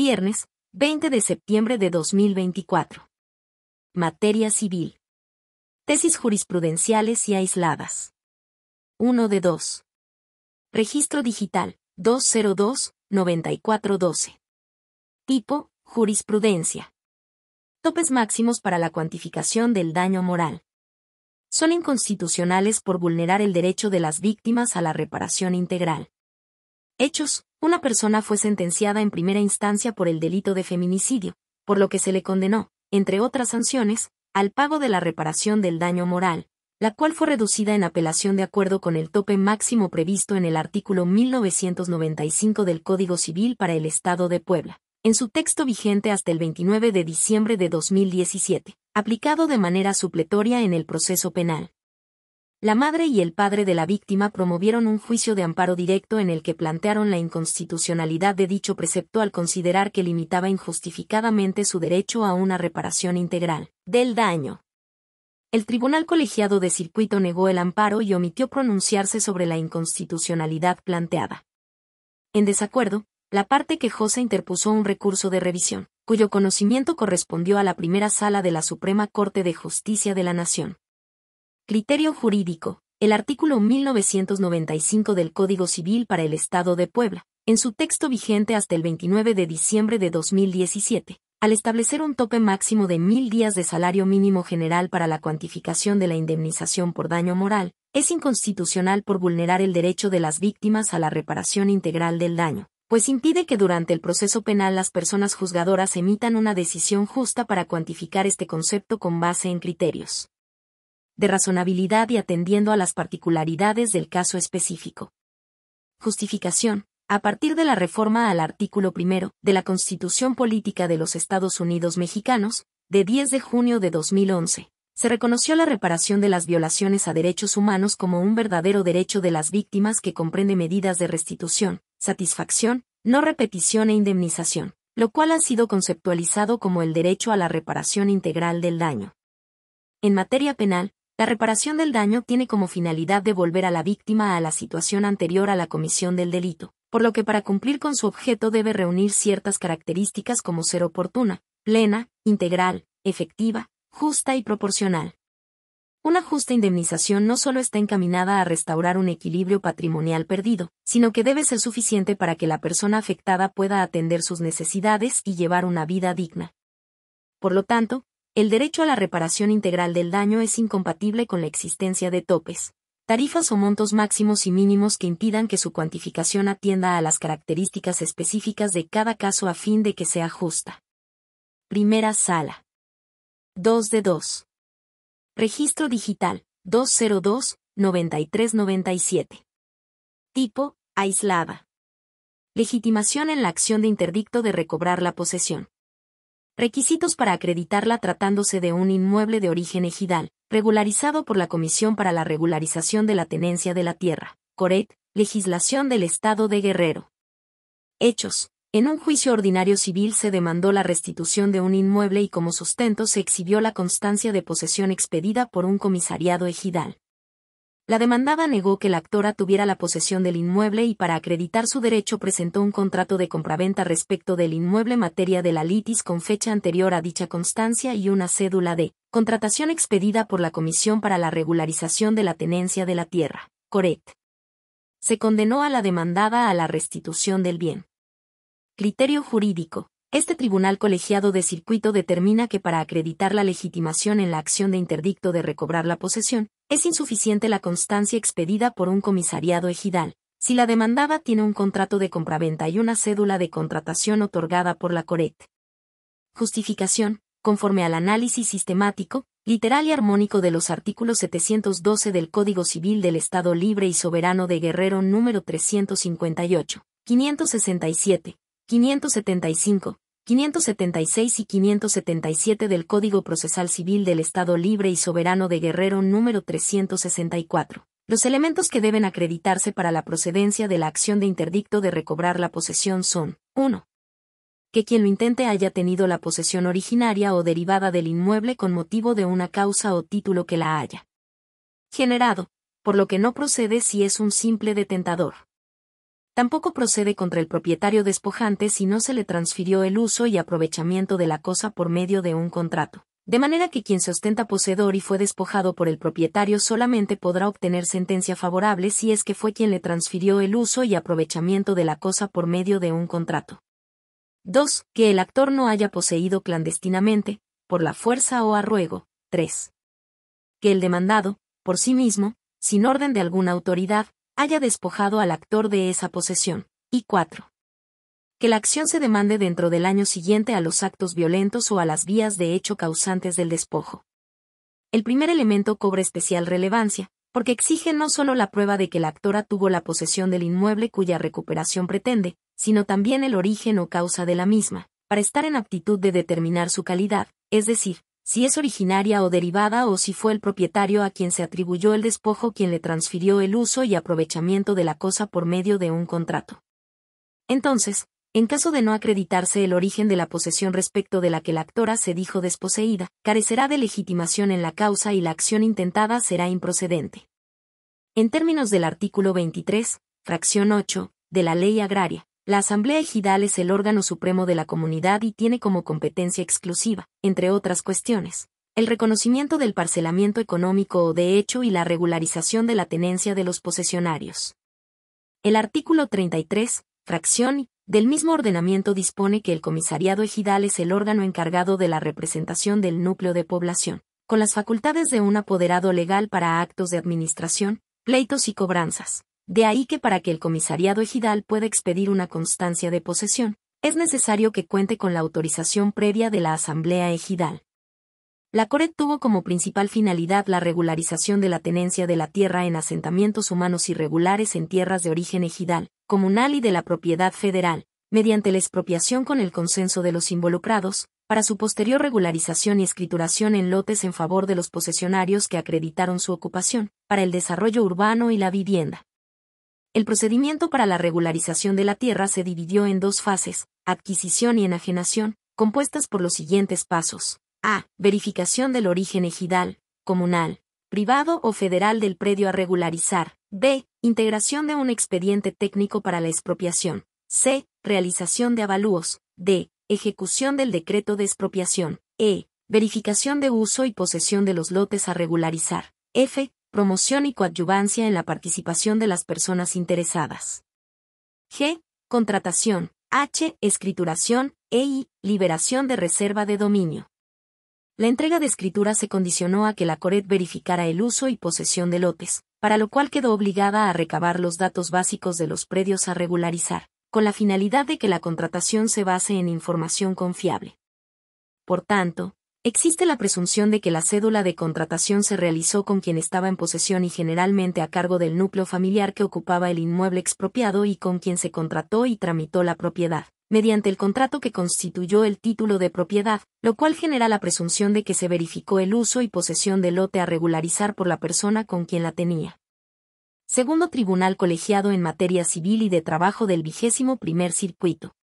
Viernes, 20 de septiembre de 2024. Materia civil. Tesis jurisprudenciales y aisladas. 1 de 2. Registro digital, 202-9412. Tipo, jurisprudencia. Topes máximos para la cuantificación del daño moral. Son inconstitucionales por vulnerar el derecho de las víctimas a la reparación integral hechos, una persona fue sentenciada en primera instancia por el delito de feminicidio, por lo que se le condenó, entre otras sanciones, al pago de la reparación del daño moral, la cual fue reducida en apelación de acuerdo con el tope máximo previsto en el artículo 1995 del Código Civil para el Estado de Puebla, en su texto vigente hasta el 29 de diciembre de 2017, aplicado de manera supletoria en el proceso penal. La madre y el padre de la víctima promovieron un juicio de amparo directo en el que plantearon la inconstitucionalidad de dicho precepto al considerar que limitaba injustificadamente su derecho a una reparación integral del daño. El Tribunal Colegiado de Circuito negó el amparo y omitió pronunciarse sobre la inconstitucionalidad planteada. En desacuerdo, la parte quejosa interpuso un recurso de revisión, cuyo conocimiento correspondió a la primera sala de la Suprema Corte de Justicia de la Nación. Criterio jurídico. El artículo 1995 del Código Civil para el Estado de Puebla, en su texto vigente hasta el 29 de diciembre de 2017, al establecer un tope máximo de mil días de salario mínimo general para la cuantificación de la indemnización por daño moral, es inconstitucional por vulnerar el derecho de las víctimas a la reparación integral del daño, pues impide que durante el proceso penal las personas juzgadoras emitan una decisión justa para cuantificar este concepto con base en criterios de razonabilidad y atendiendo a las particularidades del caso específico. Justificación. A partir de la reforma al artículo primero de la Constitución Política de los Estados Unidos Mexicanos, de 10 de junio de 2011, se reconoció la reparación de las violaciones a derechos humanos como un verdadero derecho de las víctimas que comprende medidas de restitución, satisfacción, no repetición e indemnización, lo cual ha sido conceptualizado como el derecho a la reparación integral del daño. En materia penal, la reparación del daño tiene como finalidad devolver a la víctima a la situación anterior a la comisión del delito, por lo que para cumplir con su objeto debe reunir ciertas características como ser oportuna, plena, integral, efectiva, justa y proporcional. Una justa indemnización no solo está encaminada a restaurar un equilibrio patrimonial perdido, sino que debe ser suficiente para que la persona afectada pueda atender sus necesidades y llevar una vida digna. Por lo tanto, el derecho a la reparación integral del daño es incompatible con la existencia de topes, tarifas o montos máximos y mínimos que impidan que su cuantificación atienda a las características específicas de cada caso a fin de que sea justa. Primera sala. 2 de 2. Registro digital 202-9397. Tipo, aislada. Legitimación en la acción de interdicto de recobrar la posesión. Requisitos para acreditarla tratándose de un inmueble de origen ejidal, regularizado por la Comisión para la Regularización de la Tenencia de la Tierra, Coret, legislación del Estado de Guerrero. Hechos. En un juicio ordinario civil se demandó la restitución de un inmueble y como sustento se exhibió la constancia de posesión expedida por un comisariado ejidal. La demandada negó que la actora tuviera la posesión del inmueble y para acreditar su derecho presentó un contrato de compraventa respecto del inmueble materia de la litis con fecha anterior a dicha constancia y una cédula de contratación expedida por la Comisión para la Regularización de la Tenencia de la Tierra, Coret. Se condenó a la demandada a la restitución del bien. Criterio jurídico. Este tribunal colegiado de circuito determina que para acreditar la legitimación en la acción de interdicto de recobrar la posesión, es insuficiente la constancia expedida por un comisariado ejidal, si la demandada tiene un contrato de compraventa y una cédula de contratación otorgada por la CORET. Justificación, conforme al análisis sistemático, literal y armónico de los artículos 712 del Código Civil del Estado Libre y Soberano de Guerrero número 358, 567, 575, 576 y 577 del Código Procesal Civil del Estado Libre y Soberano de Guerrero número 364. Los elementos que deben acreditarse para la procedencia de la acción de interdicto de recobrar la posesión son 1. Que quien lo intente haya tenido la posesión originaria o derivada del inmueble con motivo de una causa o título que la haya generado, por lo que no procede si es un simple detentador. Tampoco procede contra el propietario despojante si no se le transfirió el uso y aprovechamiento de la cosa por medio de un contrato. De manera que quien se ostenta poseedor y fue despojado por el propietario solamente podrá obtener sentencia favorable si es que fue quien le transfirió el uso y aprovechamiento de la cosa por medio de un contrato. 2. Que el actor no haya poseído clandestinamente, por la fuerza o ruego. 3. Que el demandado, por sí mismo, sin orden de alguna autoridad, haya despojado al actor de esa posesión. Y 4. Que la acción se demande dentro del año siguiente a los actos violentos o a las vías de hecho causantes del despojo. El primer elemento cobra especial relevancia, porque exige no solo la prueba de que la actora tuvo la posesión del inmueble cuya recuperación pretende, sino también el origen o causa de la misma, para estar en aptitud de determinar su calidad, es decir, si es originaria o derivada o si fue el propietario a quien se atribuyó el despojo quien le transfirió el uso y aprovechamiento de la cosa por medio de un contrato. Entonces, en caso de no acreditarse el origen de la posesión respecto de la que la actora se dijo desposeída, carecerá de legitimación en la causa y la acción intentada será improcedente. En términos del artículo 23, fracción 8, de la Ley Agraria, la Asamblea Ejidal es el órgano supremo de la comunidad y tiene como competencia exclusiva, entre otras cuestiones, el reconocimiento del parcelamiento económico o de hecho y la regularización de la tenencia de los posesionarios. El artículo 33, fracción, del mismo ordenamiento dispone que el comisariado ejidal es el órgano encargado de la representación del núcleo de población, con las facultades de un apoderado legal para actos de administración, pleitos y cobranzas, de ahí que para que el comisariado ejidal pueda expedir una constancia de posesión, es necesario que cuente con la autorización previa de la Asamblea Ejidal. La Coret tuvo como principal finalidad la regularización de la tenencia de la tierra en asentamientos humanos irregulares en tierras de origen ejidal, comunal y de la propiedad federal, mediante la expropiación con el consenso de los involucrados, para su posterior regularización y escrituración en lotes en favor de los posesionarios que acreditaron su ocupación, para el desarrollo urbano y la vivienda. El procedimiento para la regularización de la tierra se dividió en dos fases, adquisición y enajenación, compuestas por los siguientes pasos. A. Verificación del origen ejidal, comunal, privado o federal del predio a regularizar. B. Integración de un expediente técnico para la expropiación. C. Realización de avalúos. D. Ejecución del decreto de expropiación. E. Verificación de uso y posesión de los lotes a regularizar. F promoción y coadyuvancia en la participación de las personas interesadas. G. Contratación. H. Escrituración. E. I. Liberación de reserva de dominio. La entrega de escritura se condicionó a que la Coret verificara el uso y posesión de lotes, para lo cual quedó obligada a recabar los datos básicos de los predios a regularizar, con la finalidad de que la contratación se base en información confiable. Por tanto, Existe la presunción de que la cédula de contratación se realizó con quien estaba en posesión y generalmente a cargo del núcleo familiar que ocupaba el inmueble expropiado y con quien se contrató y tramitó la propiedad, mediante el contrato que constituyó el título de propiedad, lo cual genera la presunción de que se verificó el uso y posesión del lote a regularizar por la persona con quien la tenía. Segundo Tribunal Colegiado en Materia Civil y de Trabajo del vigésimo primer circuito.